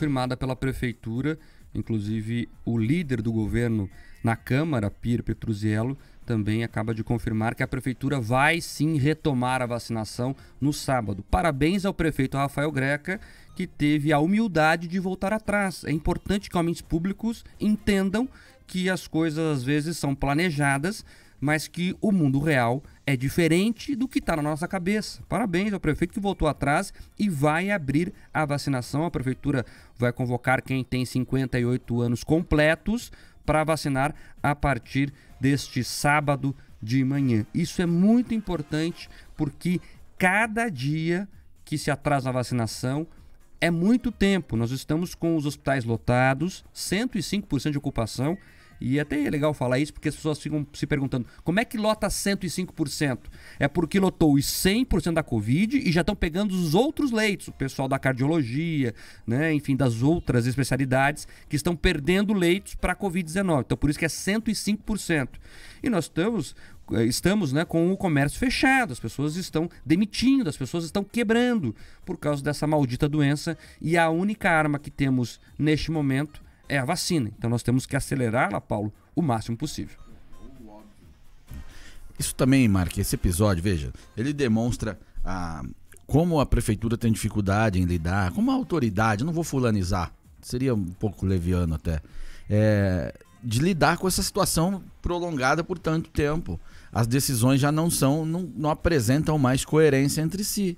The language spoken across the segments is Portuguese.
confirmada pela prefeitura. Inclusive, o líder do governo na Câmara, Pierre Petruziello, também acaba de confirmar que a prefeitura vai sim retomar a vacinação no sábado. Parabéns ao prefeito Rafael Greca, que teve a humildade de voltar atrás. É importante que homens públicos entendam que as coisas às vezes são planejadas, mas que o mundo real é diferente do que está na nossa cabeça. Parabéns ao prefeito que voltou atrás e vai abrir a vacinação. A prefeitura vai convocar quem tem 58 anos completos para vacinar a partir deste sábado de manhã. Isso é muito importante porque cada dia que se atrasa a vacinação é muito tempo. Nós estamos com os hospitais lotados, 105% de ocupação e até é legal falar isso porque as pessoas ficam se perguntando como é que lota 105%? É porque lotou os 100% da Covid e já estão pegando os outros leitos, o pessoal da cardiologia, né, enfim, das outras especialidades que estão perdendo leitos para a Covid-19. Então por isso que é 105%. E nós estamos eh, estamos né, com o comércio fechado, as pessoas estão demitindo, as pessoas estão quebrando por causa dessa maldita doença. E a única arma que temos neste momento é a vacina. Então nós temos que acelerá-la, Paulo, o máximo possível. Isso também, Mark, esse episódio, veja, ele demonstra a, ah, como a prefeitura tem dificuldade em lidar, como a autoridade, não vou fulanizar, seria um pouco leviano até, é, de lidar com essa situação prolongada por tanto tempo. As decisões já não são, não, não apresentam mais coerência entre si.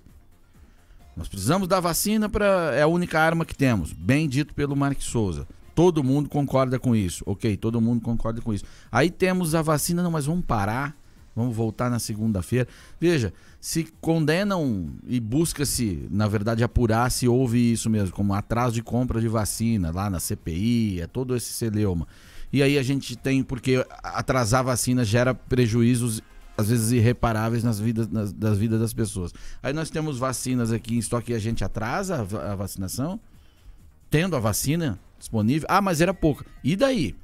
Nós precisamos da vacina para é a única arma que temos, bem dito pelo Mark Souza. Todo mundo concorda com isso. Ok, todo mundo concorda com isso. Aí temos a vacina, não, mas vamos parar. Vamos voltar na segunda-feira. Veja, se condenam e busca-se, na verdade, apurar se houve isso mesmo, como atraso de compra de vacina lá na CPI, é todo esse celeuma. E aí a gente tem, porque atrasar a vacina gera prejuízos às vezes irreparáveis nas vidas, nas, das vidas das pessoas. Aí nós temos vacinas aqui em estoque e a gente atrasa a, a vacinação? tendo a vacina disponível. Ah, mas era pouca. E daí?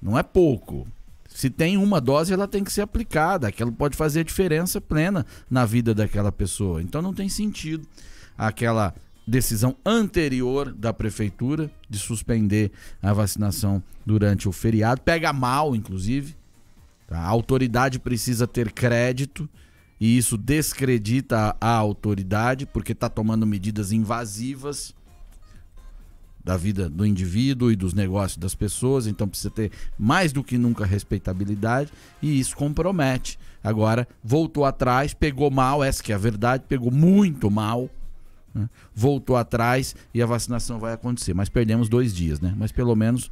Não é pouco. Se tem uma dose, ela tem que ser aplicada. Aquilo pode fazer a diferença plena na vida daquela pessoa. Então não tem sentido aquela decisão anterior da prefeitura de suspender a vacinação durante o feriado. Pega mal, inclusive. Tá? A autoridade precisa ter crédito e isso descredita a autoridade porque está tomando medidas invasivas da vida do indivíduo e dos negócios das pessoas, então precisa ter mais do que nunca respeitabilidade e isso compromete. Agora, voltou atrás, pegou mal, essa que é a verdade, pegou muito mal, né? voltou atrás e a vacinação vai acontecer. Mas perdemos dois dias, né? Mas pelo menos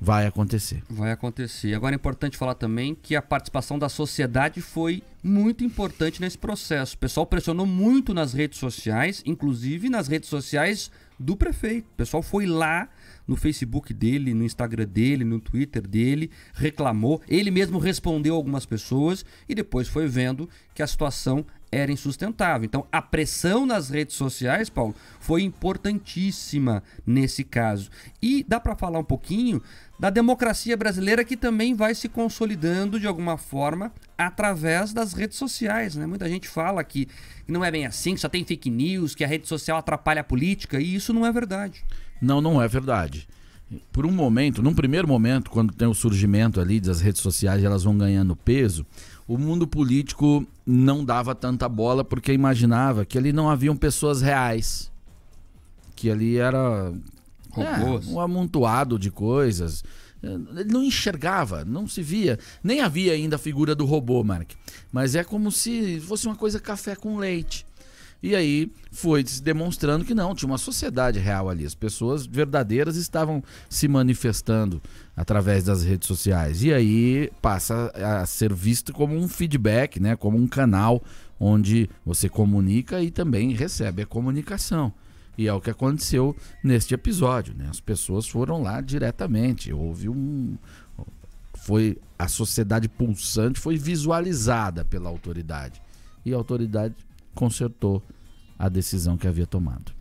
vai acontecer. Vai acontecer. Agora é importante falar também que a participação da sociedade foi muito importante nesse processo. O pessoal pressionou muito nas redes sociais, inclusive nas redes sociais do prefeito. O pessoal foi lá no Facebook dele, no Instagram dele, no Twitter dele, reclamou. Ele mesmo respondeu algumas pessoas e depois foi vendo que a situação era insustentável. Então, a pressão nas redes sociais, Paulo, foi importantíssima nesse caso. E dá para falar um pouquinho da democracia brasileira que também vai se consolidando de alguma forma através das redes sociais, né? Muita gente fala que não é bem assim, que só tem fake news, que a rede social atrapalha a política, e isso não é verdade. Não, não é verdade por um momento, num primeiro momento, quando tem o surgimento ali das redes sociais, elas vão ganhando peso, o mundo político não dava tanta bola porque imaginava que ali não haviam pessoas reais. Que ali era é, um amontoado de coisas. Ele não enxergava, não se via. Nem havia ainda a figura do robô, Mark. Mas é como se fosse uma coisa café com leite. E aí foi se demonstrando que não, tinha uma sociedade real ali. As pessoas verdadeiras estavam se manifestando através das redes sociais. E aí passa a ser visto como um feedback, né? como um canal onde você comunica e também recebe a comunicação. E é o que aconteceu neste episódio. Né? As pessoas foram lá diretamente. Houve um. Foi a sociedade pulsante, foi visualizada pela autoridade. E a autoridade consertou a decisão que havia tomado.